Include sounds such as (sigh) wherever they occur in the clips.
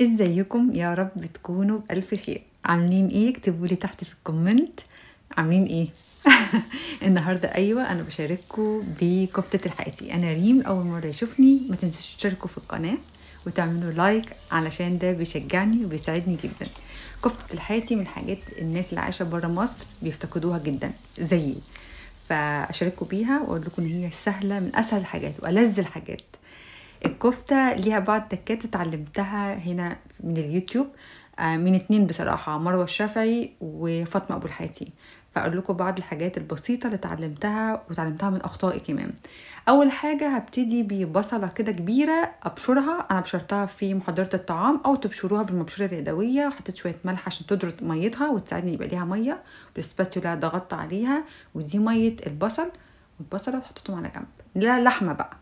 ازيكم يا رب تكونوا بألف خير عاملين ايه اكتبوا لي تحت في الكومنت عاملين ايه (laughs) النهارده ايوه انا بشارككم بكفتة الحياتي انا ريم اول مره يشوفني ما تنسوش تشاركوا في القناه وتعملوا لايك علشان ده بيشجعني وبيساعدني جدا كفتة الحياتي من حاجات الناس اللي عايشه برا مصر بيفتقدوها جدا زيي فاشارككم بيها واقول لكم ان هي سهله من اسهل الحاجات والذ الحاجات الكفتة ليها بعض تكات اتعلمتها هنا من اليوتيوب آه، من اتنين بصراحة مروة الشافعي وفاطمة أبو الحاتي فأقول لكم بعض الحاجات البسيطة اللي اتعلمتها واتعلمتها من أخطائي كمان أول حاجة هبتدي ببصلة كده كبيرة أبشرها أنا بشرتها في محضرة الطعام أو تبشروها بالمبشورة اليدوية وحطيت شوية ملح عشان تدرد ميتها وتساعدني يبقى ليها مية بالسباتولا ضغطت عليها ودي مية البصل والبصلة وحطيتهم على جنب لا لحمة بقى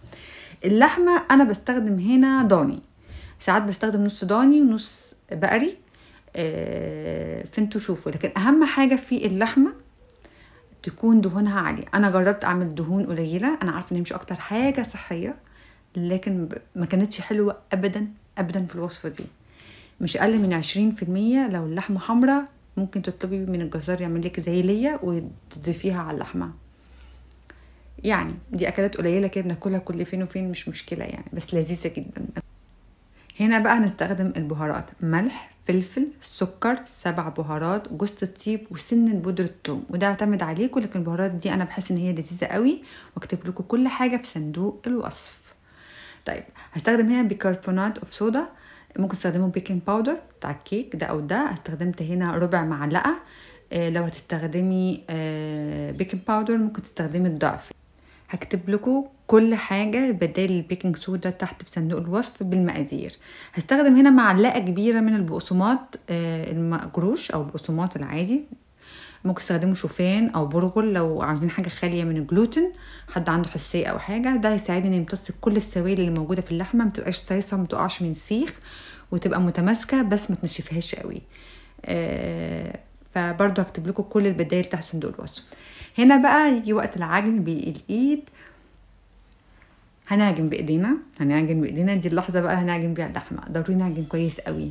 اللحمه انا بستخدم هنا ضاني ساعات بستخدم نص ضاني ونص بقري آه، فانتوا شوفوا لكن اهم حاجه في اللحمه تكون دهونها عاليه انا جربت اعمل دهون قليله انا عارفه ان مش اكتر حاجه صحيه لكن ما كانتش حلوه ابدا ابدا في الوصفه دي مش اقل من عشرين في المية لو اللحمه حمراء ممكن تطلبي من الجزار يعمل لك زي ليا وتضيفيها على اللحمه يعني دي اكلات قليله كده بناكلها كل فين وفين مش مشكله يعني بس لذيذه جدا هنا بقى هنستخدم البهارات ملح فلفل سكر سبع بهارات جوز الطيب وسن بودرة الثوم وده اعتمد عليكم لكن البهارات دي انا بحس ان هي لذيذة قوي واكتب لكم كل حاجة في صندوق الوصف طيب هستخدم هنا بيكربونات اوف صودا ممكن تستخدموا بيكنج باودر بتاع الكيك ده او ده استخدمت هنا ربع معلقة آه، لو هتستخدمي بيكنج آه، باودر ممكن تستخدمي الضعف هكتب لكم كل حاجة بدال البيكنج سودا تحت في صندوق الوصف بالمقادير هستخدم هنا معلقة كبيرة من البقسماط آه، المقروش أو البقسماط العادي ممكن تستخدموا شوفان او برغل لو عاوزين حاجه خاليه من الجلوتين حد عنده حساسيه او حاجه ده هيساعدني ان يمتص كل السوائل اللي موجوده في اللحمه ما تبقاش سايسه وما من سيخ وتبقى متماسكه بس ما تنشفهاش قوي آه فبرضه هكتب لكم كل البدايل تحت صندوق الوصف هنا بقى يجي وقت العجن بالايد هنعجن بايدينا هنعجن بايدينا دي اللحظه بقى هنعجن بيها اللحمه ضروري نعجن كويس قوي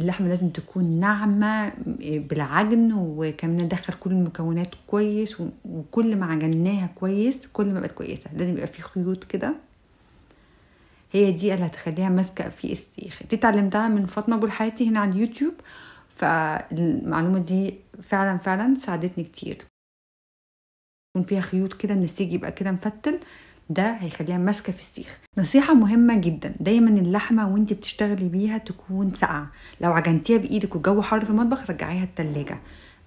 اللحمه لازم تكون ناعمه آه، بالعجن وكمان ندخل كل المكونات كويس وكل ما عجناها كويس كل ما بقت كويسه لازم يبقى في خيوط كده هي دي اللي هتخليها ماسكه في السيخ دي اتعلمتها من فاطمه ابو الحياتي هنا على اليوتيوب فالمعلومة دي فعلا فعلا ساعدتني كتير يكون فيها خيوط كده النسيج يبقى كده مفتل ده هيخليها ماسكه في السيخ نصيحه مهمه جدا دايما اللحمه وانت بتشتغلي بيها تكون ساقعه لو عجنتيها بايدك والجو حر في المطبخ رجعيها التلاجة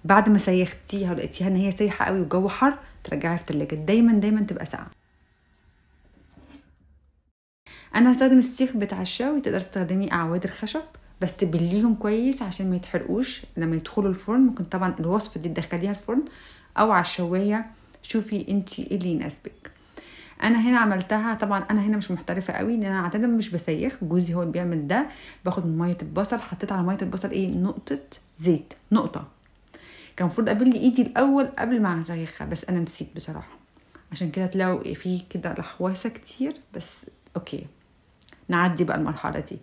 بعد ما سيختيها ولقيتيها ان هي سايحه قوي والجو حر ترجعيها في التلاجة دايما دايما تبقى ساقعه انا هستخدم السيخ بتاع الشاوي تقدر تستخدمي اعواد الخشب بس تبليهم كويس عشان ما يتحرقوش لما يدخلوا الفرن ممكن طبعا الوصفه دي تدخليها الفرن او على الشوايه شوفي انت ايه اللي يناسبك انا هنا عملتها طبعا انا هنا مش محترفه قوي لان انا عاده مش بسيخ جوزي هو اللي بيعمل ده باخد ميه البصل حطيت على ميه البصل ايه نقطه زيت نقطه كان المفروض لي ايدي الاول قبل ما اسيخها بس انا نسيت بصراحه عشان كده تلاقوا في كده لحواسه كتير بس اوكي نعدي بقى المرحله دي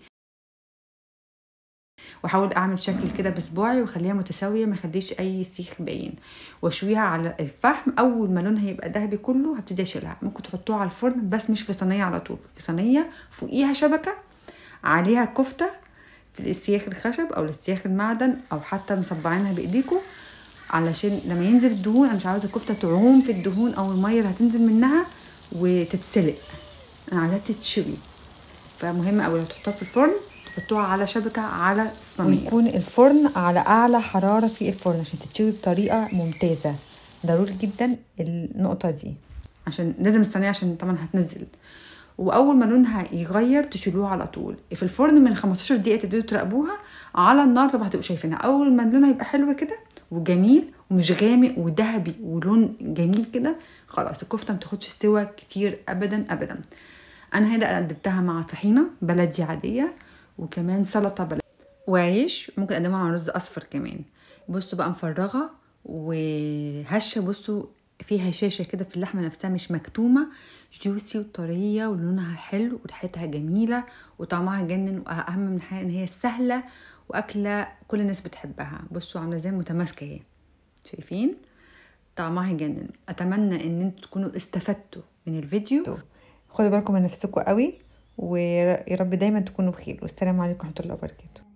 واحاول اعمل شكل كده بصباعي واخليها متساويه ما اخليش اي سيخ باين واشويها على الفحم اول ما لونها يبقى ذهبي كله هبتدي اشيلها ممكن تحطوها على الفرن بس مش في صينيه على طول في صينيه فوقيها شبكه عليها كفته للسياخ الخشب او للسياخ المعدن او حتى مصبعينها بايديكم علشان لما ينزل الدهون انا مش عاوزه الكفته تعوم في الدهون او الميه اللي هتنزل منها وتتسلق انا عايزاها تتشوي فمهم اوي لو تحطها في الفرن بتحطوها على شبكه على الصينيه ويكون الفرن على اعلى حراره في الفرن عشان تتشوي بطريقه ممتازه ضروري جدا النقطه دي عشان لازم الصينيه عشان طبعا هتنزل واول ما لونها يغير تشيلوها على طول في الفرن من 15 دقيقه تبدأوا تراقبوها على النار طبعا هتبقوا شايفينها اول ما لونها يبقى حلو كده وجميل ومش غامق وذهبي ولون جميل كده خلاص الكفته ما تاخدش سوا كتير ابدا ابدا انا هنا قدمتها مع طحينه بلدي عاديه وكمان سلطه بلد وعيش ممكن اقدمها مع رز اصفر كمان بصوا بقى مفرغه وهشه بصوا فيها هشاشه كده في اللحمه نفسها مش مكتومه جوسي وطريه ولونها حلو وريحتها جميله وطعمها جنن واهم من حاجه ان هي سهله واكله كل الناس بتحبها بصوا عامله زي متماسكه اهي شايفين طعمها يجنن اتمنى ان انتوا تكونوا استفدتوا من الفيديو خدوا بالكم من نفسكم قوي ويا رب دايما تكونوا بخير والسلام عليكم ورحمه الله وبركاته